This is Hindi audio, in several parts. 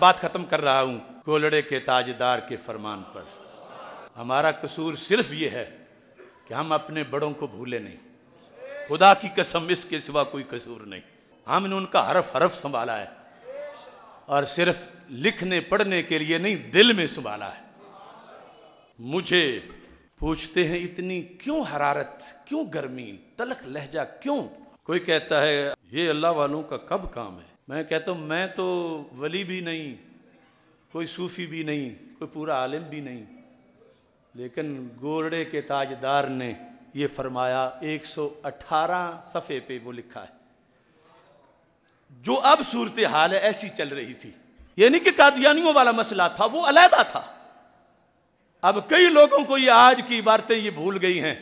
बात खत्म कर रहा हूं कोलड़े के ताजदार के फरमान पर हमारा कसूर सिर्फ ये है कि हम अपने बड़ों को भूले नहीं खुदा की कसम इसके सिवा कोई कसूर नहीं हमने उनका हरफ हरफ संभाला है और सिर्फ लिखने पढ़ने के लिए नहीं दिल में संभाला है मुझे पूछते हैं इतनी क्यों हरारत क्यों गर्मी तलख लहजा क्यों कोई कहता है ये अल्लाह वालों का कब काम है मैं कहता हूँ मैं तो वली भी नहीं कोई सूफ़ी भी नहीं कोई पूरा आलिम भी नहीं लेकिन गोरड़े के ताजदार ने ये फरमाया 118 सफ़े पे वो लिखा है जो अब सूरत हाल है ऐसी चल रही थी यानी कि कादियानियों वाला मसला था वो अलहदा था अब कई लोगों को ये आज की इबारतें ये भूल गई हैं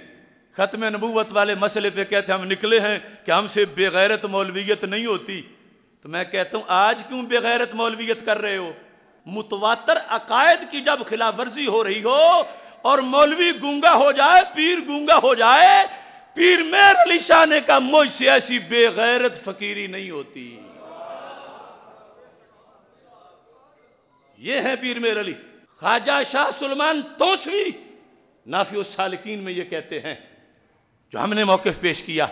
ख़त्म नबूवत वाले मसले पे कहते हम निकले हैं कि हमसे बेगैरत मौलवियत नहीं होती तो मैं कहता हूं आज क्यों बेगैरत मौलवियत कर रहे हो मुतवातर अकायद की जब खिलाफ वर्जी हो रही हो और मौलवी गूंगा हो जाए पीर गूंगा हो जाए पीर मेर अली शाह ने कहा मुझसे ऐसी बेगैरत फकीरी नहीं होती ये है पीर मेर अली ख्वाजा शाह सलमान तोसवी नाफी सालकिन में ये कहते हैं जो हमने मौकफ पेश किया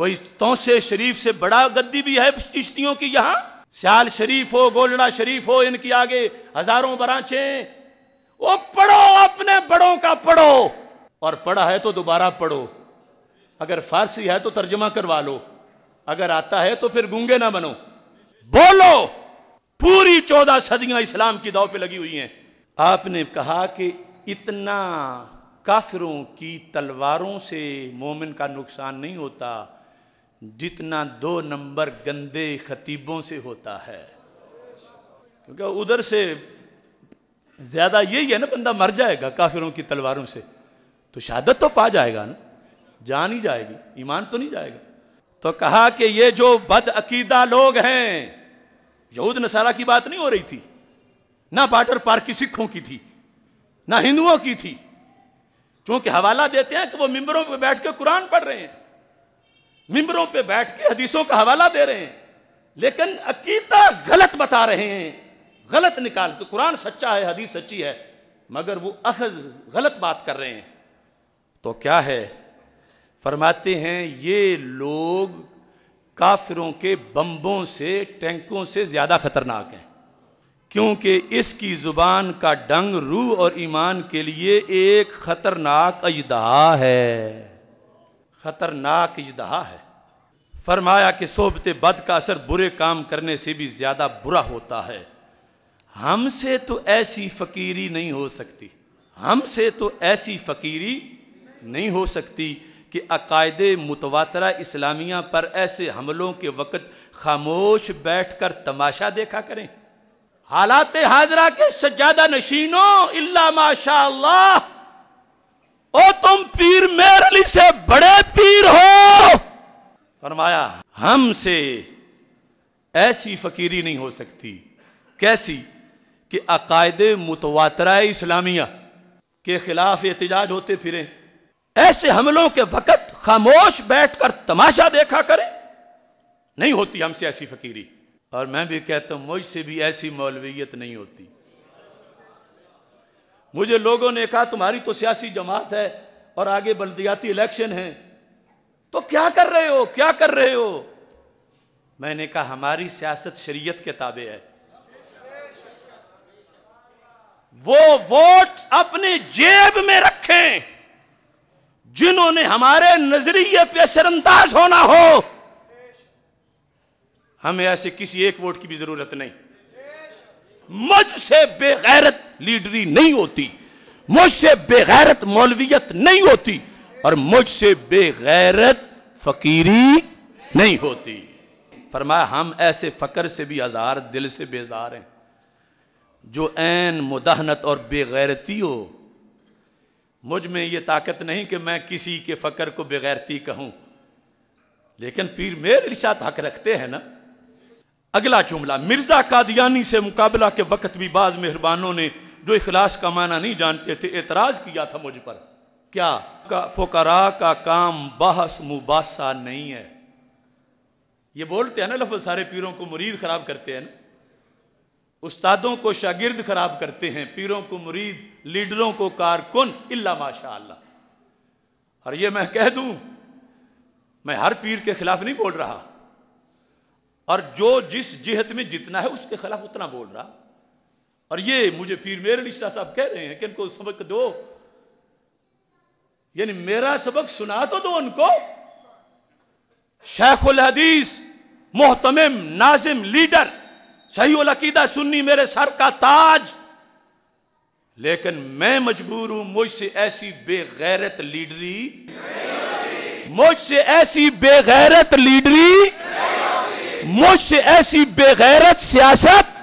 कोई तोसे शरीफ से बड़ा गद्दी भी है किश्तियों की यहां सियाल शरीफ हो गोलड़ा शरीफ हो इनकी आगे हजारों बराचें वो पढ़ो अपने बड़ों का पढ़ो और पढ़ा है तो दोबारा पढ़ो अगर फारसी है तो तर्जमा करवा लो अगर आता है तो फिर गूंगे ना बनो बोलो पूरी चौदह सदियां इस्लाम की दाव पे लगी हुई हैं आपने कहा कि इतना काफिरों की तलवारों से मोमिन का नुकसान नहीं होता जितना दो नंबर गंदे खतीबों से होता है क्योंकि उधर से ज़्यादा यही है ना बंदा मर जाएगा काफिरों की तलवारों से तो शहादत तो पा जाएगा ना जान ही जाएगी ईमान तो नहीं जाएगा तो कहा कि ये जो बद अकीदा लोग हैं यहूद नसारा की बात नहीं हो रही थी ना बार्डर पार की सिखों की थी ना हिंदुओं की थी क्योंकि हवाला देते हैं कि वो मिंबरों पर बैठ के कुरान पढ़ रहे हैं मिम्बरों पे बैठ के हदीसों का हवाला दे रहे हैं लेकिन अकीदा गलत बता रहे हैं गलत निकाल तो कुरान सच्चा है हदीस सच्ची है मगर वो अहज गलत बात कर रहे हैं तो क्या है फरमाते हैं ये लोग काफिरों के बम्बों से टैंकों से ज़्यादा खतरनाक हैं क्योंकि इसकी ज़ुबान का डंग रूह और ईमान के लिए एक ख़तरनाक अजदहा है ख़तरनाक इजदहा है फरमाया कि सोबत बद का असर बुरे काम करने से भी ज़्यादा बुरा होता है हमसे तो ऐसी फ़कीरी नहीं हो सकती हमसे तो ऐसी फ़कीरी नहीं हो सकती कि अकायद मुतवातरा इस्लामिया पर ऐसे हमलों के वक़्त खामोश बैठ कर तमाशा देखा करें हालात हाजरा के सज्जादा नशीनों इल्ला ओ तुम पीर मेर अली से बड़े पीर हो फरमाया हमसे ऐसी फकीरी नहीं हो सकती कैसी कि अकायद मुतवातरा इस्लामिया के खिलाफ एहतजाज होते फिरें ऐसे हमलों के वक़्त खामोश बैठकर तमाशा देखा करें नहीं होती हमसे ऐसी फकीरी और मैं भी कहता हूं मुझसे भी ऐसी मौलवियत नहीं होती मुझे लोगों ने कहा तुम्हारी तो सियासी जमात है और आगे बल्दियाती इलेक्शन है तो क्या कर रहे हो क्या कर रहे हो मैंने कहा हमारी सियासत शरीयत के ताबे है वो वोट अपनी जेब में रखें जिन्होंने हमारे नजरिए पे असरअंदाज होना हो हमें ऐसे किसी एक वोट की भी जरूरत नहीं मुझसे बेगैरत लीडरी नहीं होती मुझसे बेगैरत मौलवियत नहीं होती और मुझसे बेगैरत फकीरी नहीं होती फरमाया हम ऐसे फ़कर से भी आज़ार दिल से बेजार हैं जो ऐन मुदाहनत और बेगैरती हो मुझ में ये ताकत नहीं कि मैं किसी के फ़कर को बेगैरती कहूं लेकिन पीर मेर इर्शाद हक रखते हैं ना अगला जुमला मिर्ज़ा कादियानी से मुकाबला के वक्त भी बाज़ मेहरबानों ने जो इखलास का माना नहीं जानते थे एतराज़ किया था मुझ पर क्या का फकरा का काम बहस मुबासा नहीं है ये बोलते हैं ना लफ सारे पीरों को मुरीद ख़राब करते हैं ना उस्तादों को शागिर्द ख़राब करते हैं पीरों को मुरीद लीडरों को कारकुन इल्ला माशा और ये मैं कह दूं मैं हर पीर के खिलाफ नहीं बोल रहा और जो जिस जिहत में जितना है उसके खिलाफ उतना बोल रहा और ये मुझे पीर मेरे निशा साहब कह रहे हैं कि इनको सबक दो यानी मेरा सबक सुना तो दो उनको शेखुल हदीस मोहतमिम नाजिम लीडर सही अकीदा सुन्नी मेरे सर का ताज लेकिन मैं मजबूर हूं मुझसे ऐसी बेगैरत लीडरी मुझसे ऐसी बेगैरत लीडरी मुझसे ऐसी बेगैरत सियासत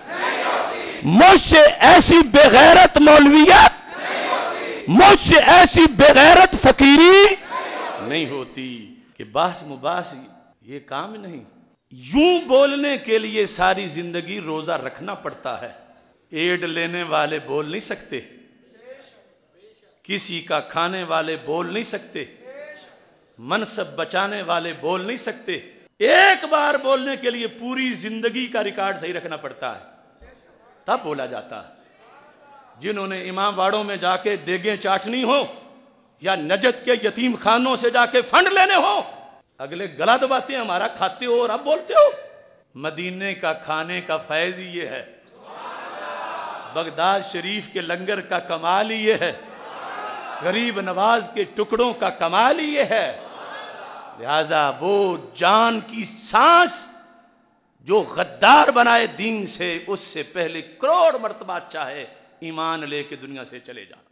मुझसे ऐसी बेगैरत मौलवियत मुझसे ऐसी बेगैरत फकीरी नहीं, नहीं होती कि बास मुबास ये काम नहीं यूं बोलने के लिए सारी जिंदगी रोजा रखना पड़ता है एड लेने वाले बोल नहीं सकते किसी का खाने वाले बोल नहीं सकते मनसब बचाने वाले बोल नहीं सकते एक बार बोलने के लिए पूरी जिंदगी का रिकॉर्ड सही रखना पड़ता है तब बोला जाता जिन्होंने इमाम वाड़ों में जाके देगे चाटनी हो या नजत के यतीम खानों से जाके फंड लेने हो अगले गलत बातें हमारा खाते हो और अब बोलते हो मदीने का खाने का फैज ये है बगदाद शरीफ के लंगर का कमाल ये है गरीब नवाज के टुकड़ों का कमाल ये है लिहाजा वो जान की सांस जो गद्दार बनाए दीन से उससे पहले करोड़ मरतबा चाहे ईमान लेके दुनिया से चले जाते